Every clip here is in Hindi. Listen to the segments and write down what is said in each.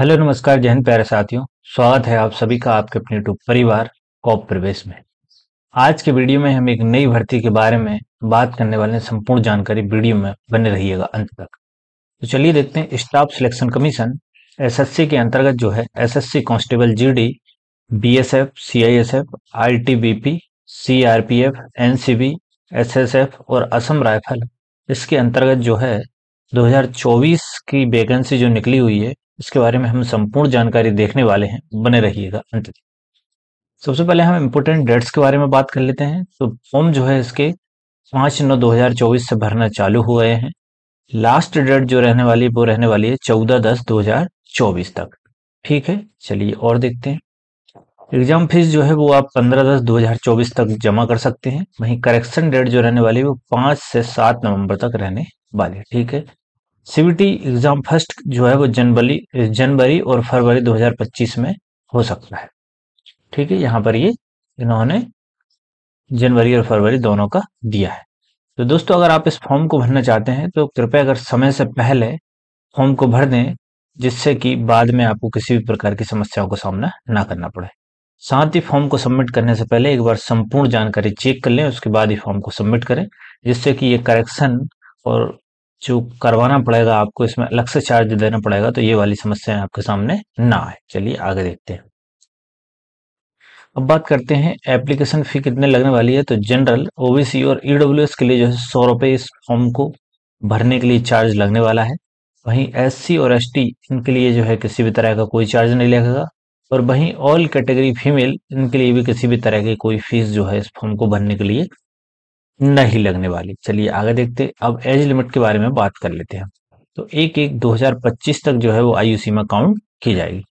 हेलो नमस्कार जय हिंद प्यारे साथियों स्वागत है आप सभी का आपके अपने यूट्यूब परिवार कॉप प्रवेश में आज के वीडियो में हम एक नई भर्ती के बारे में बात करने वाले हैं संपूर्ण जानकारी वीडियो में बने रहिएगा अंत तक तो चलिए देखते हैं स्टाफ सिलेक्शन कमीशन एसएससी के अंतर्गत जो है SSC constable GD BSF CISF ITBP CRPF NCB SSF और असम राइफल इसके अंतर्गत जो है 2024 की वैकेंसी जो निकली हुई है उसके बारे में हम संपूर्ण जानकारी देखने वाले हैं बने रहिएगा अंत तक सबसे पहले हम इम्पोर्टेंट डेट्स के बारे में बात कर लेते हैं तो फॉर्म जो है इसके पांच नौ दो हजार चौबीस से भरना चालू हुए हैं लास्ट डेट जो रहने वाली है वो रहने वाली है चौदह दस दो हजार चौबीस तक ठीक है चलिए और देखते हैं एग्जाम फीस जो है वो आप पंद्रह दस चौबीस तक जमा कर सकते हैं वहीं करेक्शन डेट जो रहने वाली है वो पांच से सात नवंबर तक रहने वाली है ठीक है सीबीटी एग्जाम फर्स्ट जो है वो जनवरी जनवरी और फरवरी 2025 में हो सकता है ठीक है यहाँ पर ये इन्होंने जनवरी और फरवरी दोनों का दिया है तो दोस्तों अगर आप इस फॉर्म को भरना चाहते हैं तो कृपया अगर समय से पहले फॉर्म को भर दें जिससे कि बाद में आपको किसी भी प्रकार की समस्याओं का सामना ना करना पड़े साथ ही फॉर्म को सबमिट करने से पहले एक बार संपूर्ण जानकारी चेक कर लें उसके बाद ही फॉर्म को सबमिट करें जिससे कि ये करेक्शन और जो करवाना पड़ेगा आपको इसमें अलग से चार्ज देना पड़ेगा तो ये वाली समस्या आपके सामने ना आए चलिए आगे देखते हैं अब बात करते हैं एप्लीकेशन फी कितने लगने वाली है तो जनरल ओबीसी और ईडब्ल्यू e के लिए जो है सौ रुपए इस फॉर्म को भरने के लिए चार्ज लगने वाला है वहीं एससी और एसटी इनके लिए जो है किसी भी तरह का कोई चार्ज नहीं लगेगा और वहीं ऑल कैटेगरी फीमेल इनके लिए भी किसी भी तरह की कोई फीस जो है इस फॉर्म को भरने के लिए नहीं लगने वाली चलिए आगे देखते अब एज लिमिट के बारे में बात कर लेते हैं तो एक एक 2025 तक जो है वो आयु सीमा काउंट की जाएगी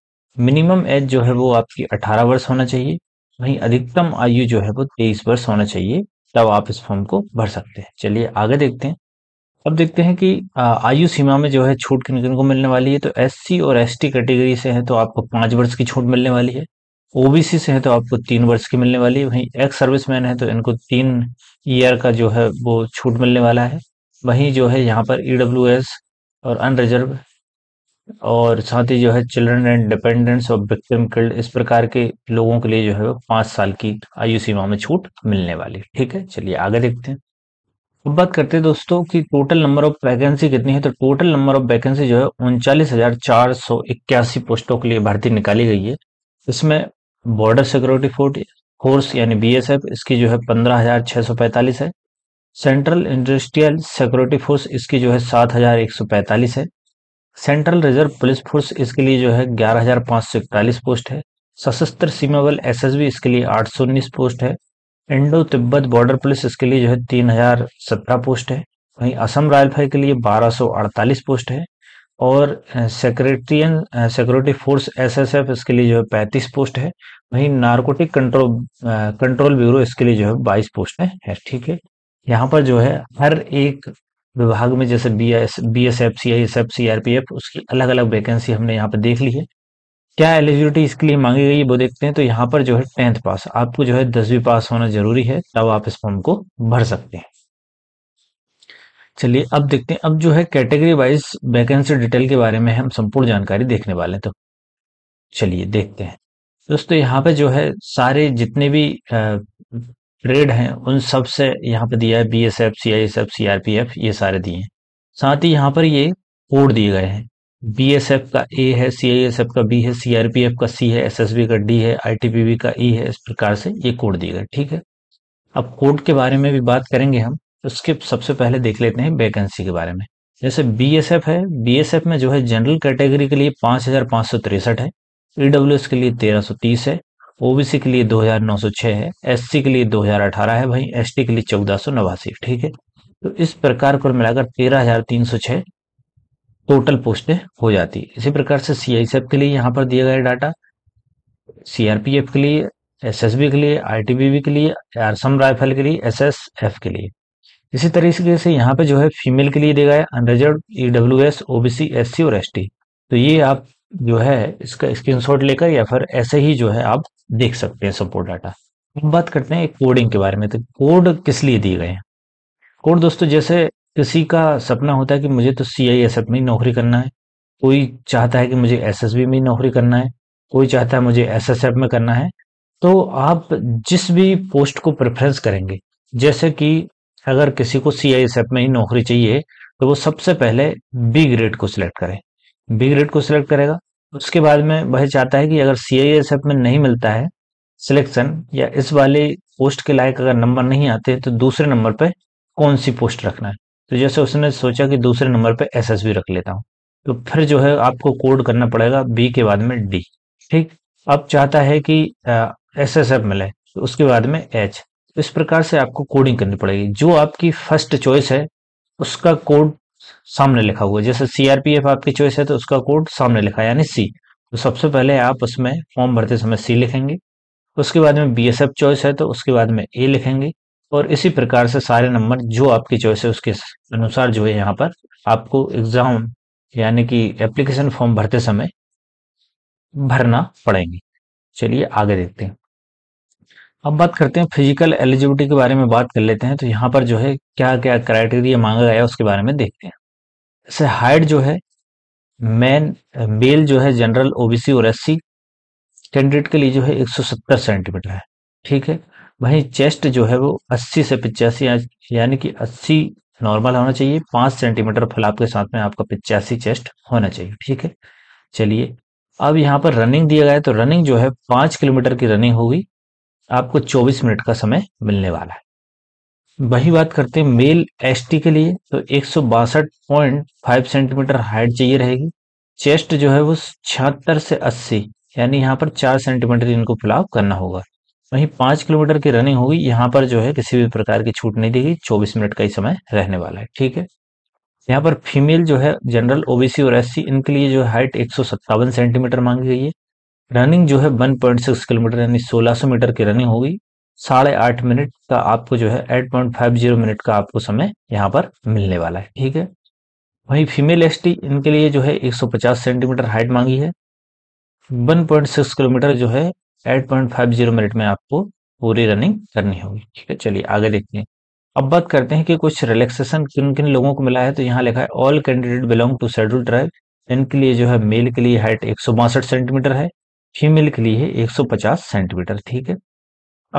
मिनिमम एज जो है वो आपकी 18 वर्ष होना चाहिए वहीं अधिकतम आयु जो है वो 23 वर्ष होना चाहिए तब आप इस फॉर्म को भर सकते हैं चलिए आगे देखते हैं अब देखते हैं कि आयु सीमा में जो है छूट किन किन को मिलने वाली है तो एस और एस कैटेगरी से है तो आपको पांच वर्ष की छूट मिलने वाली है ओबीसी से है तो आपको तीन वर्ष की मिलने वाली है वहीं एक्स सर्विसमैन है तो इनको तीन ईयर का जो है वो छूट मिलने वाला है वहीं जो है यहाँ पर ई e और अनरिजर्व और साथ ही जो है चिल्ड्रन एंड डिपेंडेंट्स और विक्टिम किल्ड इस प्रकार के लोगों के लिए जो है वो पाँच साल की आयु सीमा में छूट मिलने वाली ठीक है चलिए आगे देखते हैं अब बात करते हैं दोस्तों कि टोटल नंबर ऑफ वैकेंसी कितनी है तो टोटल नंबर ऑफ वैकेंसी जो है उनचालीस हजार चार सौ इक्यासी पोस्टों के लिए भर्ती निकाली गई है इसमें बॉर्डर सिक्योरिटी फोर्स यानी बीएसएफ इसकी जो है पंद्रह हजार छह सौ पैंतालीस है सेंट्रल इंडस्ट्रियल सिक्योरिटी फोर्स इसकी जो है सात हजार एक सौ पैंतालीस है सेंट्रल रिजर्व पुलिस फोर्स इसके लिए जो है ग्यारह हजार पांच सौ इकतालीस पोस्ट है सशस्त्र सीमा बल एस इसके लिए आठ सौ उन्नीस पोस्ट है इंडो तिब्बत बॉर्डर पुलिस इसके लिए जो है तीन हजार सत्रह पोस्ट है वहीं असम राइफल के लिए बारह सौ अड़तालीस पोस्ट है और सेक्रेटरियन सिक्योरिटी फोर्स एसएसएफ इसके लिए जो है पैंतीस पोस्ट है वहीं नारकोटिक कंट्रोल कंट्रोल ब्यूरो इसके लिए जो है बाईस पोस्ट है ठीक है यहाँ पर जो है हर एक विभाग में जैसे B S B S F C I S F C R P F उसकी अलग अलग वैकेंसी हमने यहाँ पर देख ली है क्या एलिजिबिलिटी इसके लिए मांगी गई है वो देखते हैं तो यहाँ पर जो है टेंथ पास आपको जो है दसवीं पास होना जरूरी है तब आप इस फॉर्म को भर सकते हैं चलिए अब देखते हैं अब जो है कैटेगरी वाइज वैकेंसी डिटेल के बारे में हम संपूर्ण जानकारी देखने वाले हैं तो चलिए देखते हैं दोस्तों यहाँ पे जो है सारे जितने भी ट्रेड हैं उन सब से यहाँ पे दिया है B S F C I S F C R P F ये सारे दिए हैं साथ ही यहाँ पर ये कोड दिए गए हैं बी एस एफ का ए है सी आई एस एफ का बी है सी आर पी एफ का सी है एस एस बी का डी है आई टी पी बी का ई e है इस प्रकार से ये कोड दिए गए ठीक है अब कोड के बारे में भी बात करेंगे हम उसके तो सबसे पहले देख लेते हैं वैकेंसी के बारे में जैसे बीएसएफ है बीएसएफ में जो है जनरल कैटेगरी के लिए पांच हजार सौ तिरसठ है ईडब्ल्यू e के लिए तेरह तीस है ओबीसी के लिए दो हजार नौ सौ छह है एससी के लिए दो हजार अठारह है भाई एस के लिए चौदह सौ नवासी ठीक है तो इस प्रकार को मिलाकर तेरह हजार तीन सौ टोटल पोस्टें हो जाती है इसी प्रकार से सीआईएसएफ के लिए यहाँ पर दिया गया डाटा सीआरपीएफ के लिए एसएसबी के लिए आईटीबीपी के लिए आरसम राइफल के लिए एसएसएफ के लिए इसी तरीके से यहाँ पे जो है फीमेल के लिए देगा है unreserve EW S OBC S C और एस टी तो ये आप जो है इसका स्क्रीनशॉट लेकर या फिर ऐसे ही जो है आप देख सकते हैं सपोर्ट डाटा हम बात करते हैं कोडिंग के बारे में तो कोड किस लिए दिए गए हैं कोड दोस्तों जैसे किसी का सपना होता है कि मुझे तो सी आई एस एफ में नौकरी करना है कोई चाहता है कि मुझे एस एस बी में नौकरी करना है कोई चाहता है मुझे एस एस एफ में करना है तो आप जिस भी पोस्ट को प्रेफरेंस करेंगे जैसे कि अगर किसी को सी आई एस एफ में ही नौकरी चाहिए तो वो सबसे पहले बी ग्रेड को सिलेक्ट करे बी ग्रेड को सिलेक्ट करेगा उसके बाद में वह चाहता है कि अगर सी आई एस एफ में नहीं मिलता है सिलेक्शन या इस वाले पोस्ट के लायक अगर नंबर नहीं आते तो दूसरे नंबर पे कौन सी पोस्ट रखना है तो जैसे उसने सोचा कि दूसरे नंबर पे एसएसबी रख लेता हूँ तो फिर जो है आपको कोड करना पड़ेगा बी के बाद में डी ठीक अब चाहता है कि एस एस एफ मिले तो उसके बाद में एच तो इस प्रकार से आपको कोडिंग करनी पड़ेगी जो आपकी फर्स्ट चॉइस है उसका कोड सामने लिखा हुआ है जैसे सीआरपीएफ आपकी चॉइस है तो उसका कोड सामने लिखा है यानी सी तो सबसे पहले आप उसमें फॉर्म भरते समय सी लिखेंगे उसके बाद में बीएसएफ चॉइस है तो उसके बाद में ए लिखेंगे और इसी प्रकार से सारे नंबर जो आपकी चॉइस है उसके अनुसार जो है यहाँ पर आपको एग्जाम यानी कि एप्लीकेशन फॉर्म भरते समय भरना पड़ेंगे चलिए आगे देखते हैं अब बात करते हैं फिजिकल एलिजिबिलिटी के बारे में बात कर लेते हैं तो यहाँ पर जो है क्या क्या क्राइटेरिया मांगा गया उसके बारे में देखते हैं जैसे हाइट जो है मैन मेल जो है जनरल ओबीसी और एससी कैंडिडेट के लिए जो है 170 सेंटीमीटर है ठीक है वहीं चेस्ट जो है वो 80 से पिचासी यानी कि 80 नॉर्मल होना चाहिए पांच सेंटीमीटर फल के साथ में आपका पिचासी चेस्ट होना चाहिए ठीक है चलिए अब यहाँ पर रनिंग दिया गया है तो रनिंग जो है पांच किलोमीटर की रनिंग होगी आपको 24 मिनट का समय मिलने वाला है वही बात करते हैं मेल एसटी के लिए तो एक सेंटीमीटर हाइट चाहिए रहेगी चेस्ट जो है वो छिहत्तर से 80 यानी यहाँ पर चार सेंटीमीटर इनको फिलाव करना होगा वहीं पांच किलोमीटर की रनिंग होगी यहाँ पर जो है किसी भी प्रकार की छूट नहीं देगी चौबीस मिनट का ही समय रहने वाला है ठीक है यहाँ पर फीमेल जो है जनरल ओबीसी और एससी इनके लिए जो हाइट एक सेंटीमीटर मांगी गई है रनिंग जो है 1.6 किलोमीटर यानी 1600 मीटर की रनिंग होगी साढ़े आठ मिनट का आपको जो है eight point five zero minute का आपको समय यहाँ पर मिलने वाला है ठीक है वहीं फीमेल एस इनके लिए जो है 150 सेंटीमीटर हाइट मांगी है 1.6 किलोमीटर जो है 8.50 मिनट में आपको पूरी रनिंग करनी होगी ठीक है चलिए आगे देखते हैं अब बात करते हैं कि कुछ रिलैक्सेशन किन किन लोगों को मिला है तो यहाँ लिखा है all candidate belong to schedule tribe इनके लिए जो है मेल के लिए हाइट एक सेंटीमीटर है फीमेल के लिए 150 सेंटीमीटर ठीक है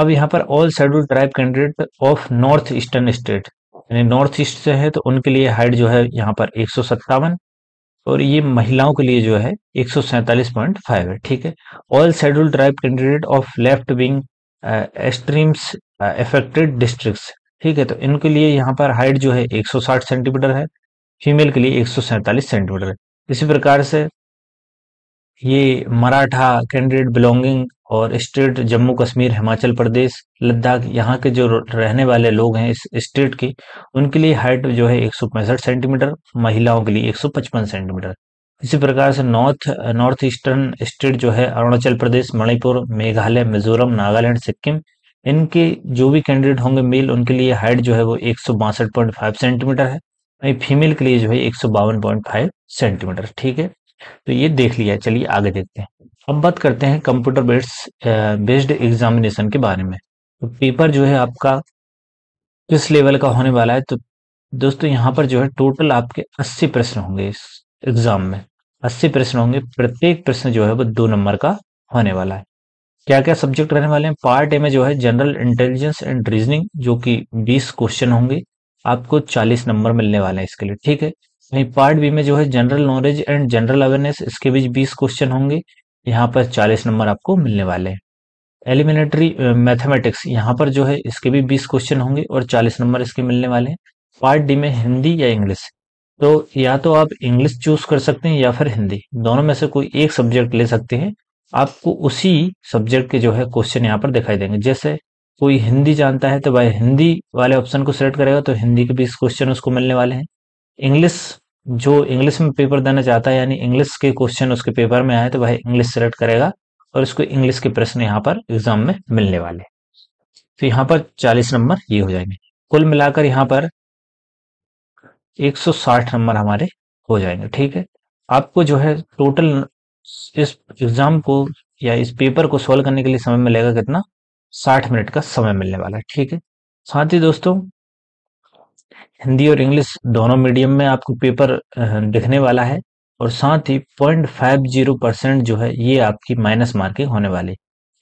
अब यहाँ पर all schedule tribe candidate of north eastern state यानी नॉर्थ ईस्ट से है तो उनके लिए हाइट जो है यहाँ पर एक और ये महिलाओं के लिए जो है एक है ठीक है all schedule tribe candidate of left wing extremes affected district ठीक है तो इनके लिए यहाँ पर हाइट जो है 160 सेंटीमीटर है फीमेल के लिए एक सेंटीमीटर है इसी प्रकार से ये मराठा कैंडिडेट बिलोंगिंग और स्टेट जम्मू कश्मीर हिमाचल प्रदेश लद्दाख यहाँ के जो रहने वाले लोग हैं इस स्टेट के उनके लिए हाइट जो है एक सेंटीमीटर महिलाओं के लिए एक सेंटीमीटर इसी प्रकार से नॉर्थ नॉर्थ ईस्टर्न स्टेट जो है अरुणाचल प्रदेश मणिपुर मेघालय मिजोरम नागालैंड सिक्किम इनके जो भी कैंडिडेट होंगे मेल उनके लिए हाइट जो है वो एक सेंटीमीटर है वही फीमेल के लिए जो है एक सेंटीमीटर ठीक है तो ये देख लिया चलिए आगे देखते हैं अब बात करते हैं कंप्यूटर बेस्ड बेस्ड एग्जामिनेशन के बारे में तो पेपर जो है आपका किस लेवल का होने वाला है तो दोस्तों यहाँ पर जो है टोटल आपके अस्सी प्रश्न होंगे इस एग्जाम में अस्सी प्रश्न होंगे प्रत्येक प्रश्न जो है वो दो नंबर का होने वाला है क्या क्या सब्जेक्ट रहने वाले हैं पार्ट ए में जो है जनरल इंटेलिजेंस एंड रीजनिंग जो कि 20 क्वेश्चन होंगे आपको 40 नंबर मिलने वाले हैं इसके लिए ठीक है वहीं पार्ट बी में जो है general knowledge and general awareness इसके बीच बीस क्वेश्चन होंगे यहाँ पर चालीस नंबर आपको मिलने वाले हैं एलिमिनेटरी मैथमेटिक्स यहाँ पर जो है इसके भी बीस क्वेश्चन होंगे और चालीस नंबर इसके मिलने वाले हैं पार्ट डी में हिंदी या इंग्लिश तो या तो आप इंग्लिश चूज कर सकते हैं या फिर हिंदी दोनों में से कोई एक सब्जेक्ट ले सकते हैं आपको उसी सब्जेक्ट के जो है क्वेश्चन यहाँ पर दिखाई देंगे जैसे कोई हिंदी जानता है तो भाई हिंदी वाले ऑप्शन को सिलेक्ट करेगा तो हिंदी के बीस क्वेश्चन उसको मिलने वाले हैं इंग्लिश जो इंग्लिश में पेपर देना चाहता है यानी इंग्लिश के क्वेश्चन उसके पेपर में आए तो वह इंग्लिश सेलेक्ट करेगा और उसको इंग्लिश के प्रश्न यहाँ पर एग्जाम में मिलने वाले तो यहाँ पर 40 नंबर ये हो जाएंगे कुल मिलाकर यहाँ पर 160 नंबर हमारे हो जाएंगे ठीक है आपको जो है टोटल इस एग्जाम को या इस पेपर को सोल्व करने के लिए समय मिलेगा कितना साठ मिनट का समय मिलने वाला है ठीक है साथ ही दोस्तों हिंदी और इंग्लिश दोनों मीडियम में आपको पेपर दिखने वाला है और साथ ही पॉइंट फाइव जीरो परसेंट जो है ये आपकी माइनस मार्किंग होने वाली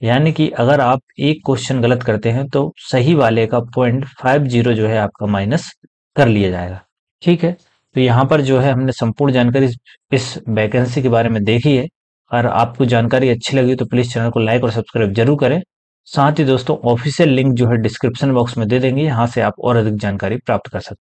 यानी कि अगर आप एक क्वेश्चन गलत करते हैं तो सही वाले का पॉइंट फाइव जीरो जो है आपका माइनस कर लिया जाएगा ठीक है तो यहाँ पर जो है हमने संपूर्ण जानकारी इस वैकेंसी के बारे में देखी है अगर आपको जानकारी अच्छी लगी तो प्लीज़ चैनल को लाइक और सब्सक्राइब जरूर करें साथ ही दोस्तों ऑफिशियल लिंक जो है डिस्क्रिप्शन बॉक्स में दे देंगे यहाँ से आप और अधिक जानकारी प्राप्त कर सकते हैं